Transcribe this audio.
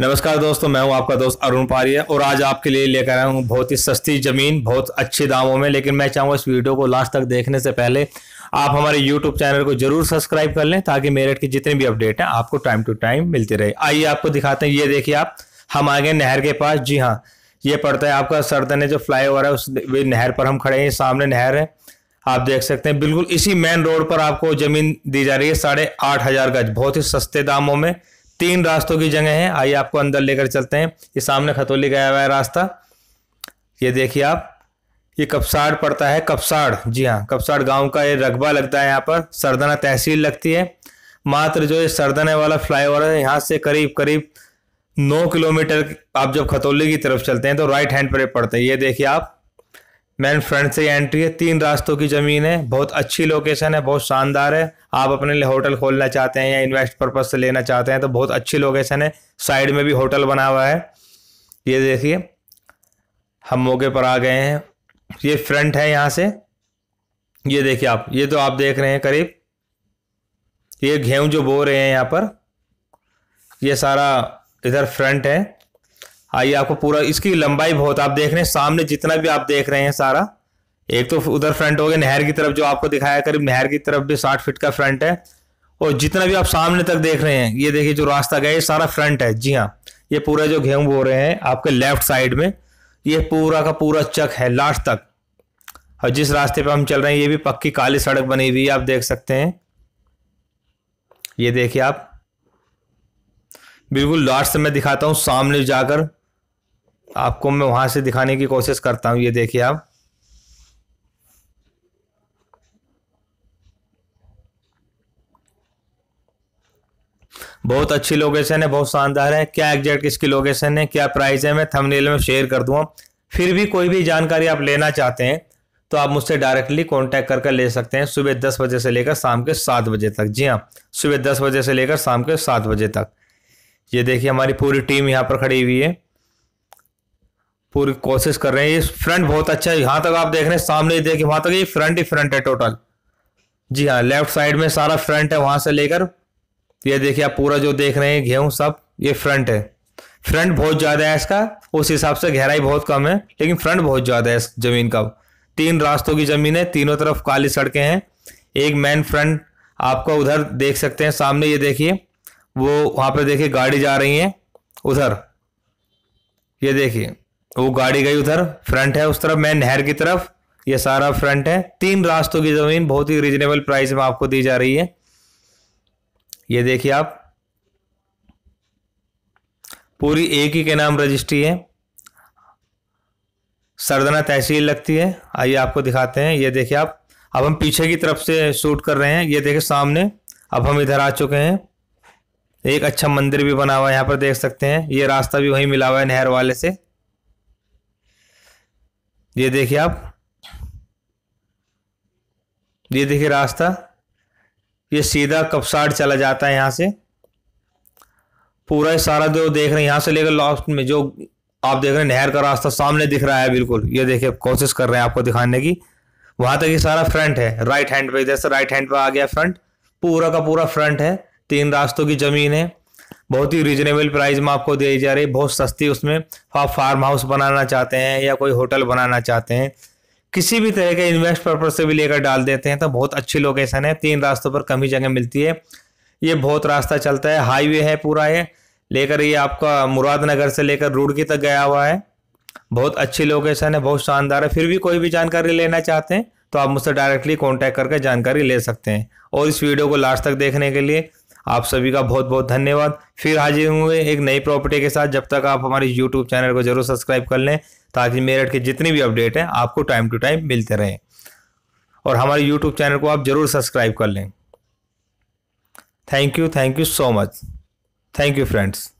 नमस्कार दोस्तों मैं हूं आपका दोस्त अरुण पारिया और आज आपके लिए लेकर आया हूं बहुत ही सस्ती ज़मीन बहुत अच्छे दामों में लेकिन मैं चाहूंगा इस वीडियो को लास्ट तक देखने से पहले आप हमारे यूट्यूब चैनल को जरूर सब्सक्राइब कर लें ताकि मेरठ की जितनी भी अपडेट है आपको टाइम टू टाइम मिलती रहे आइए आपको दिखाते हैं ये देखिए आप हम आ गए नहर के पास जी हाँ ये पड़ता है आपका सरदने जो फ्लाई ओवर है उस नहर पर हम खड़े हैं सामने नहर है आप देख सकते हैं बिल्कुल इसी मेन रोड पर आपको जमीन दी जा रही है साढ़े आठ हजार गज बहुत ही सस्ते दामों में तीन रास्तों की जगह है आइए आपको अंदर लेकर चलते हैं ये सामने खतौली गया हुआ है रास्ता ये देखिए आप ये कपसाड़ पड़ता है कपसाड़ जी हाँ कपसाड़ गांव का ये रकबा लगता है यहाँ पर सरदना तहसील लगती है मात्र जो ये सरदने वाला फ्लाईओवर है यहाँ से करीब करीब नौ किलोमीटर आप जब खतौली की तरफ चलते हैं तो राइट हैंड पर पड़ते हैं ये देखिए आप मैन फ्रंट से एंट्री है तीन रास्तों की ज़मीन है बहुत अच्छी लोकेशन है बहुत शानदार है आप अपने लिए होटल खोलना चाहते हैं या इन्वेस्ट पर्पज से लेना चाहते हैं तो बहुत अच्छी लोकेशन है साइड में भी होटल बना हुआ है ये देखिए हम मौके पर आ गए हैं ये फ्रंट है यहाँ से ये देखिए आप ये तो आप देख रहे हैं करीब ये गेहूँ जो बो रहे हैं यहाँ पर ये सारा इधर फ्रंट है आइए आपको पूरा इसकी लंबाई बहुत आप देख रहे हैं सामने जितना भी आप देख रहे हैं सारा एक तो उधर फ्रंट हो गया नहर की तरफ जो आपको दिखाया करीब नहर की तरफ भी साठ फिट का फ्रंट है और जितना भी आप सामने तक देख रहे हैं ये देखिए जो रास्ता गया ये सारा फ्रंट है जी हाँ ये पूरा जो गेहूँ बो रहे हैं आपके लेफ्ट साइड में ये पूरा का पूरा चक है लास्ट तक और जिस रास्ते पर हम चल रहे हैं ये भी पक्की काली सड़क बनी हुई है आप देख सकते हैं ये देखिए आप बिल्कुल लास्ट से मैं दिखाता हूँ सामने जाकर आपको मैं वहां से दिखाने की कोशिश करता हूं ये देखिए आप बहुत अच्छी लोकेशन है बहुत शानदार है क्या एग्जैक्ट इसकी लोकेशन है क्या प्राइस है मैं थंबनेल में शेयर कर दूंगा फिर भी कोई भी जानकारी आप लेना चाहते हैं तो आप मुझसे डायरेक्टली कांटेक्ट कर ले सकते हैं सुबह दस बजे से लेकर शाम के सात बजे तक जी हाँ सुबह दस बजे से लेकर शाम के सात बजे तक ये देखिए हमारी पूरी टीम यहाँ पर खड़ी हुई है पूरी कोशिश कर रहे हैं ये फ्रंट बहुत अच्छा है यहाँ तक आप देख रहे हैं सामने ही देखिए वहां तक ये फ्रंट ही फ्रंट है टोटल जी हाँ लेफ्ट साइड में सारा फ्रंट है वहां से लेकर ये देखिए आप पूरा जो देख रहे हैं गेहूँ सब ये फ्रंट है फ्रंट बहुत ज़्यादा है इसका उस हिसाब से गहराई बहुत कम है लेकिन फ्रंट बहुत ज़्यादा है इस जमीन का तीन रास्तों की ज़मीन है तीनों तरफ काली सड़कें हैं एक मेन फ्रंट आपका उधर देख सकते हैं सामने ये देखिए वो वहां पर देखिए गाड़ी जा रही है उधर ये देखिए वो गाड़ी गई उधर फ्रंट है उस तरफ मैं नहर की तरफ ये सारा फ्रंट है तीन रास्तों की ज़मीन बहुत ही रिजनेबल प्राइस में आपको दी जा रही है ये देखिए आप पूरी एक ही के नाम रजिस्ट्री है सरदना तहसील लगती है आइए आपको दिखाते हैं ये देखिए आप अब हम पीछे की तरफ से शूट कर रहे हैं ये देखिए सामने अब हम इधर आ चुके हैं एक अच्छा मंदिर भी बना हुआ है यहाँ पर देख सकते हैं ये रास्ता भी वहीं मिला हुआ है नहर वाले से ये देखिए आप ये देखिए रास्ता ये सीधा कपसाड चला जाता है यहाँ से पूरा सारा जो देख रहे हैं यहाँ से लेकर लास्ट में जो आप देख रहे हैं नहर का रास्ता सामने दिख रहा है बिल्कुल ये देखिए कोशिश कर रहे हैं आपको दिखाने की वहां तक ये सारा फ्रंट है राइट हैंड पे इधर से राइट हैंड पे आ गया फ्रंट पूरा का पूरा फ्रंट है तीन रास्तों की जमीन है बहुत ही रीजनेबल प्राइस में आपको दी जा रही है बहुत सस्ती उसमें तो आप फार्म हाउस बनाना चाहते हैं या कोई होटल बनाना चाहते हैं किसी भी तरह के इन्वेस्ट पर्पज से भी लेकर डाल देते हैं तो बहुत अच्छी लोकेशन है तीन रास्तों पर कम ही जगह मिलती है ये बहुत रास्ता चलता है हाईवे है पूरा ये लेकर ये आपका मुरादनगर से लेकर रूड़की तक गया हुआ है बहुत अच्छी लोकेशन है बहुत शानदार है फिर भी कोई भी जानकारी लेना चाहते हैं तो आप मुझसे डायरेक्टली कॉन्टैक्ट करके जानकारी ले सकते हैं और इस वीडियो को लास्ट तक देखने के लिए आप सभी का बहुत बहुत धन्यवाद फिर हाजिर होंगे एक नई प्रॉपर्टी के साथ जब तक आप हमारे यूट्यूब चैनल को जरूर सब्सक्राइब कर लें ताकि मेरठ के जितनी भी अपडेट हैं आपको टाइम टू टाइम मिलते रहें और हमारे यूट्यूब चैनल को आप जरूर सब्सक्राइब कर लें thank you thank you so much thank you friends